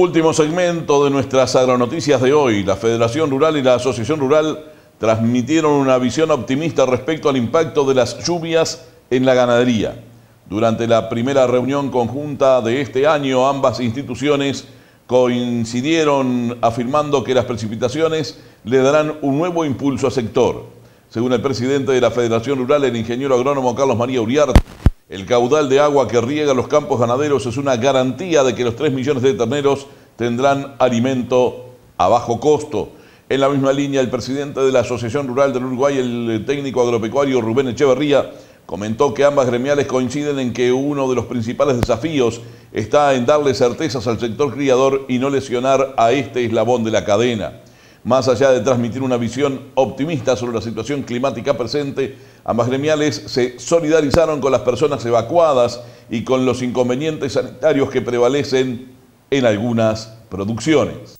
Último segmento de nuestras agronoticias de hoy. La Federación Rural y la Asociación Rural transmitieron una visión optimista respecto al impacto de las lluvias en la ganadería. Durante la primera reunión conjunta de este año, ambas instituciones coincidieron afirmando que las precipitaciones le darán un nuevo impulso al sector. Según el presidente de la Federación Rural, el ingeniero agrónomo Carlos María Uriarte, el caudal de agua que riega los campos ganaderos es una garantía de que los 3 millones de terneros tendrán alimento a bajo costo. En la misma línea, el presidente de la Asociación Rural del Uruguay, el técnico agropecuario Rubén Echeverría, comentó que ambas gremiales coinciden en que uno de los principales desafíos está en darle certezas al sector criador y no lesionar a este eslabón de la cadena. Más allá de transmitir una visión optimista sobre la situación climática presente, ambas gremiales se solidarizaron con las personas evacuadas y con los inconvenientes sanitarios que prevalecen en algunas producciones.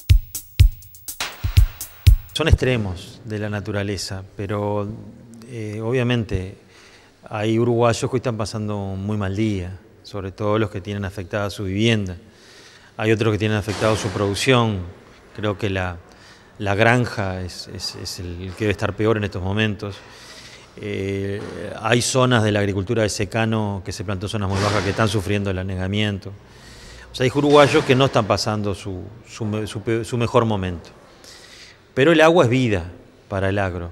Son extremos de la naturaleza, pero eh, obviamente hay uruguayos que están pasando un muy mal día, sobre todo los que tienen afectada su vivienda. Hay otros que tienen afectado su producción. Creo que la, la granja es, el que debe estar peor en estos momentos. Eh, hay zonas de la agricultura de secano que se plantó zonas muy bajas que están sufriendo el anegamiento. O sea, hay uruguayos que no están pasando su, mejor momento. Pero el agua es vida para el agro.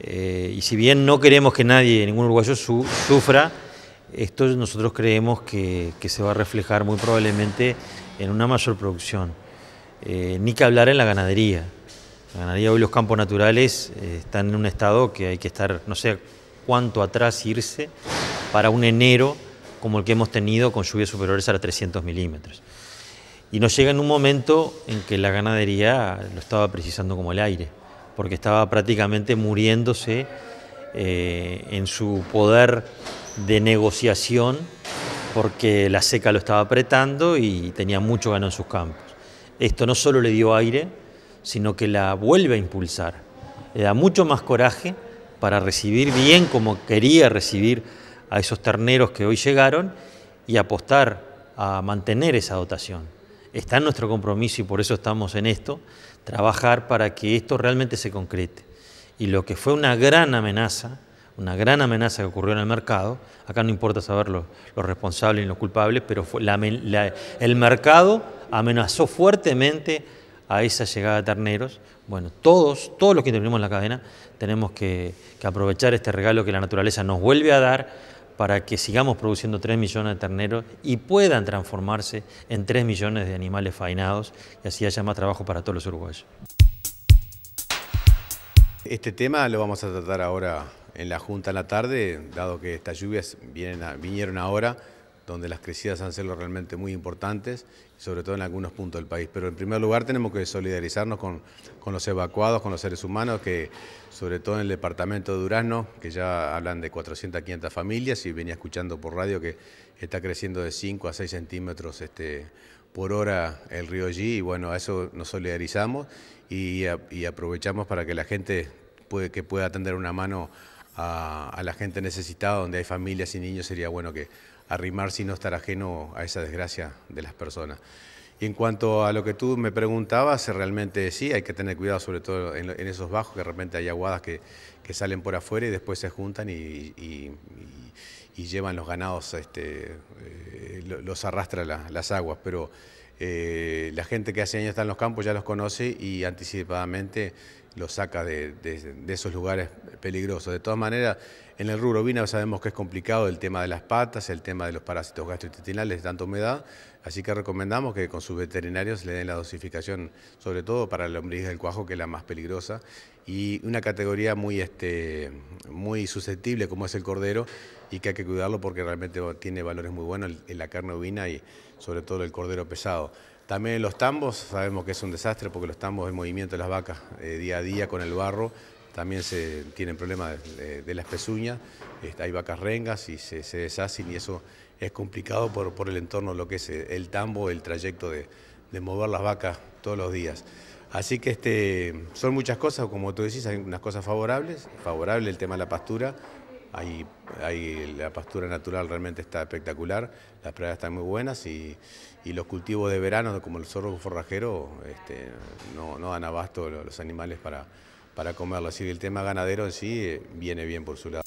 Eh, y si bien no queremos que nadie, ningún uruguayo sufra, esto nosotros creemos que, se va a reflejar muy probablemente en una mayor producción. Eh, ni que hablar en la ganadería. La ganadería hoy los campos naturales eh, están en un estado que hay que estar, no sé cuánto atrás irse para un enero como el que hemos tenido con lluvias superiores a los 300 milímetros. Y nos llega en un momento en que la ganadería lo estaba precisando como el aire, porque estaba prácticamente muriéndose eh, en su poder de negociación, porque la seca lo estaba apretando y tenía mucho ganado en sus campos. Esto no solo le dio aire, sino que la vuelve a impulsar. Le da mucho más coraje para recibir bien como quería recibir a esos terneros que hoy llegaron y apostar a mantener esa dotación. Está en nuestro compromiso y por eso estamos en esto, trabajar para que esto realmente se concrete. Y lo que fue una gran amenaza, una gran amenaza que ocurrió en el mercado, acá no importa saber los, responsables y los culpables, pero el mercado amenazó fuertemente a esa llegada de terneros. Bueno, todos, todos los que intervenimos en la cadena, tenemos que, aprovechar este regalo que la naturaleza nos vuelve a dar para que sigamos produciendo 3 millones de terneros y puedan transformarse en 3 millones de animales faenados y así haya más trabajo para todos los uruguayos. Este tema lo vamos a tratar ahora en la Junta en la tarde, dado que estas lluvias vinieron ahora donde las crecidas han sido realmente muy importantes, sobre todo en algunos puntos del país. Pero en primer lugar tenemos que solidarizarnos con, los evacuados, con los seres humanos, que sobre todo en el departamento de Durazno, que ya hablan de 400 500 familias, y venía escuchando por radio que está creciendo de 5 a 6 centímetros este, por hora el río allí, y bueno, a eso nos solidarizamos y, aprovechamos para que la gente puede, que pueda atender una mano a, la gente necesitada, donde hay familias y niños, sería bueno que arrimarse y no estar ajeno a esa desgracia de las personas. Y en cuanto a lo que tú me preguntabas, realmente sí, hay que tener cuidado, sobre todo en, esos bajos, que de repente hay aguadas que, que, salen por afuera y después se juntan y, llevan los ganados, este, eh, los arrastra las aguas. Pero eh, la gente que hace años está en los campos ya los conoce y anticipadamente los saca de esos lugares peligroso. De todas maneras, en el rubro sabemos que es complicado el tema de las patas, el tema de los parásitos gastrointestinales, de tanta humedad, así que recomendamos que con sus veterinarios le den la dosificación, sobre todo para la lombriz del cuajo, que es la más peligrosa, y una categoría muy, este, muy susceptible como es el cordero, y que hay que cuidarlo porque realmente tiene valores muy buenos en la carne ovina y sobre todo el cordero pesado. También los tambos, sabemos que es un desastre porque los tambos, el movimiento de las vacas eh, día a día con el barro, también se tienen problemas de, la las pezuñas, este, hay vacas rengas y se, deshacen y eso es complicado por, el entorno, lo que es eh, el tambo, el trayecto de, mover las vacas todos los días. Así que este, son muchas cosas, como tú decís, hay unas cosas favorables, favorable el tema de la pastura, la pastura natural realmente está espectacular, las praderas están muy buenas y, los cultivos de verano, como el zorro forrajero, este, no, no dan abasto los animales para, para comerlo. Así el tema ganadero en sí eh, viene bien por su lado.